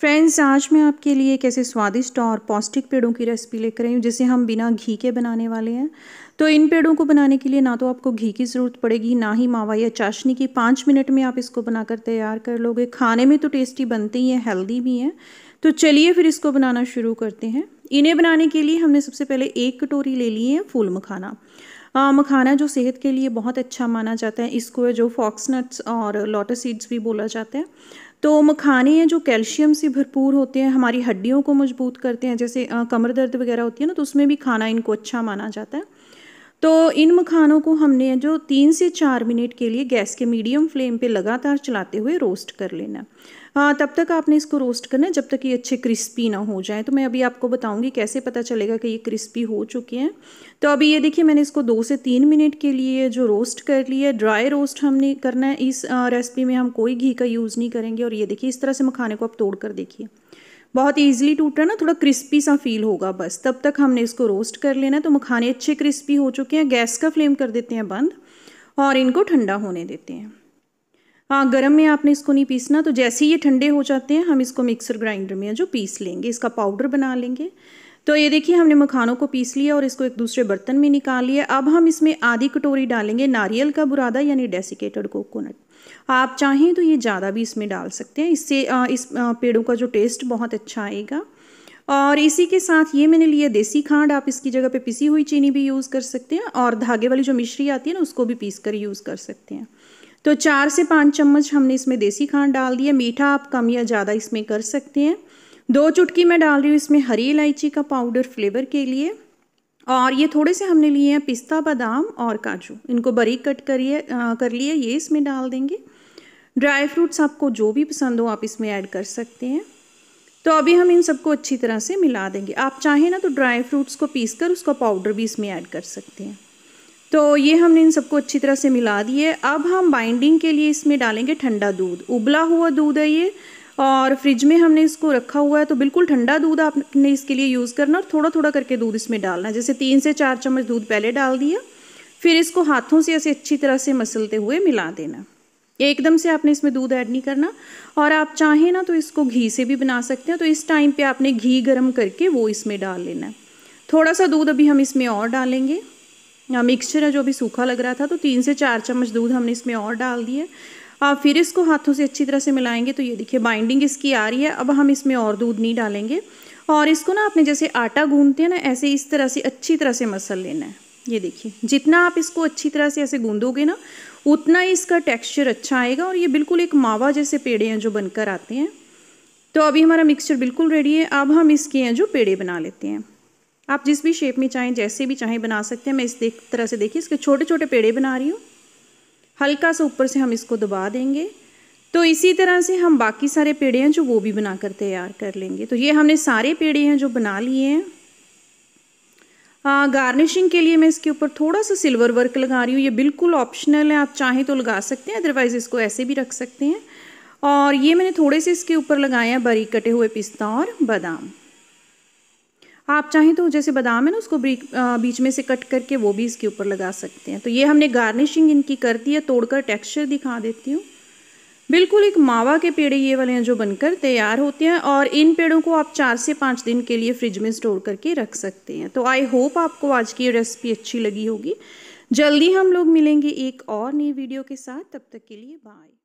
friends आज मैं आपके लिए एक ऐसे स्वादिष्ट और पौष्टिक पेड़ों की रेसिपी लेकर आई हूँ जिसे हम बिना घी के बनाने वाले हैं तो इन पेड़ों को बनाने के लिए ना तो आपको घी की ज़रूरत पड़ेगी ना ही मावा या चाशनी की पाँच मिनट में आप इसको बनाकर तैयार कर लोगे खाने में तो टेस्टी बनते ही हैं हेल्दी भी हैं तो चलिए फिर इसको बनाना शुरू करते हैं इन्हें बनाने के लिए हमने सबसे पहले एक कटोरी ले ली है फूल मखाना आ, मखाना जो सेहत के लिए बहुत अच्छा माना जाता है इसको जो फॉक्सनट्स और लोटस सीड्स भी बोला जाता है तो मखाने हैं जो कैल्शियम से भरपूर होते हैं हमारी हड्डियों को मजबूत करते हैं जैसे कमर दर्द वगैरह होती है ना तो उसमें भी खाना इनको अच्छा माना जाता है तो इन मखानों को हमने जो तीन से चार मिनट के लिए गैस के मीडियम फ्लेम पे लगातार चलाते हुए रोस्ट कर लेना हाँ तब तक आपने इसको रोस्ट करना है जब तक ये अच्छे क्रिस्पी ना हो जाए तो मैं अभी आपको बताऊंगी कैसे पता चलेगा कि ये क्रिस्पी हो चुके हैं तो अभी ये देखिए मैंने इसको दो से तीन मिनट के लिए जो रोस्ट कर लिया है ड्राई रोस्ट हमने करना है इस रेसिपी में हम कोई घी का यूज़ नहीं करेंगे और ये देखिए इस तरह से मखाने को आप तोड़ कर देखिए बहुत ईजिली टूट रहा है ना थोड़ा क्रिस्पी सा फील होगा बस तब तक हमने इसको रोस्ट कर लेना है तो मखाने अच्छे क्रिस्पी हो चुके हैं गैस का फ्लेम कर देते हैं बंद और इनको ठंडा होने देते हैं हाँ गर्म में आपने इसको नहीं पीसना तो जैसे ही ये ठंडे हो जाते हैं हम इसको मिक्सर ग्राइंडर में जो पीस लेंगे इसका पाउडर बना लेंगे तो ये देखिए हमने मखानों को पीस लिया और इसको एक दूसरे बर्तन में निकाल लिया अब हम इसमें आधी कटोरी डालेंगे नारियल का बुरादा यानी डेसिकेटेड कोकोनट आप चाहें तो ये ज़्यादा भी इसमें डाल सकते हैं इससे इस पेड़ों का जो टेस्ट बहुत अच्छा आएगा और इसी के साथ ये मैंने लिया देसी खांड आप इसकी जगह पे पिसी हुई चीनी भी यूज़ कर सकते हैं और धागे वाली जो मिश्री आती है ना उसको भी पीस कर यूज़ कर सकते हैं तो चार से पाँच चम्मच हमने इसमें देसी खांड डाल दिया मीठा आप कम या ज़्यादा इसमें कर सकते हैं दो चुटकी मैं डाल रही हूँ इसमें हरी इलायची का पाउडर फ्लेवर के लिए और ये थोड़े से हमने लिए हैं पिस्ता बादाम और काजू इनको बारीक कट करिए कर लिए ये इसमें डाल देंगे ड्राई फ्रूट्स आपको जो भी पसंद हो आप इसमें ऐड कर सकते हैं तो अभी हम इन सबको अच्छी तरह से मिला देंगे आप चाहें ना तो ड्राई फ्रूट्स को पीस कर उसका पाउडर भी इसमें ऐड कर सकते हैं तो ये हमने इन सबको अच्छी तरह से मिला दिए अब हम बाइंडिंग के लिए इसमें डालेंगे ठंडा दूध उबला हुआ दूध है ये और फ्रिज में हमने इसको रखा हुआ है तो बिल्कुल ठंडा दूध आपने इसके लिए यूज़ करना और थोड़ा थोड़ा करके दूध इसमें डालना है जैसे तीन से चार चम्मच दूध पहले डाल दिया फिर इसको हाथों से ऐसे अच्छी तरह से मसलते हुए मिला देना एकदम से आपने इसमें दूध ऐड नहीं करना और आप चाहें ना तो इसको घी से भी बना सकते हैं तो इस टाइम पे आपने घी गरम करके वो इसमें डाल लेना है थोड़ा सा दूध अभी हम इसमें और डालेंगे मिक्सचर हाँ, है जो अभी सूखा लग रहा था तो तीन से चार चम्मच दूध हमने इसमें और डाल दिया आप फिर इसको हाथों से अच्छी तरह से मिलाएंगे तो ये देखिए बाइंडिंग इसकी आ रही है अब हम इसमें और दूध नहीं डालेंगे और इसको ना आपने जैसे आटा गूंदते हैं ना ऐसे इस तरह से अच्छी तरह से मसल लेना है ये देखिए जितना आप इसको अच्छी तरह से ऐसे गूंदोगे ना उतना ही इसका टेक्स्चर अच्छा आएगा और ये बिल्कुल एक मावा जैसे पेड़े हैं जो बनकर आते हैं तो अभी हमारा मिक्सचर बिल्कुल रेडी है अब हम इसके हैं जो पेड़े बना लेते हैं आप जिस भी शेप में चाहें जैसे भी चाहें बना सकते हैं मैं इस तरह से देखिए इसके छोटे छोटे पेड़े बना रही हूँ हल्का सा ऊपर से हम इसको दबा देंगे तो इसी तरह से हम बाकी सारे पेड़े हैं जो वो भी बनाकर तैयार कर लेंगे तो ये हमने सारे पेड़े हैं जो बना लिए हैं गार्निशिंग के लिए मैं इसके ऊपर थोड़ा सा सिल्वर वर्क लगा रही हूँ ये बिल्कुल ऑप्शनल है आप चाहें तो लगा सकते हैं अदरवाइज़ इसको ऐसे भी रख सकते हैं और ये मैंने थोड़े से इसके ऊपर लगाए हैं बारीक कटे हुए पिस्ता और बादाम आप चाहें तो जैसे बादाम है ना उसको बीच में से कट करके वो भी इसके ऊपर लगा सकते हैं तो ये हमने गार्निशिंग इनकी कर दी है तोड़कर टेक्सचर दिखा देती हूँ बिल्कुल एक मावा के पेड़े ये वाले हैं जो बनकर तैयार होते हैं और इन पेड़ों को आप चार से पाँच दिन के लिए फ्रिज में स्टोर करके रख सकते हैं तो आई होप आपको आज की रेसिपी अच्छी लगी होगी जल्दी हम लोग मिलेंगे एक और नई वीडियो के साथ तब तक के लिए बाय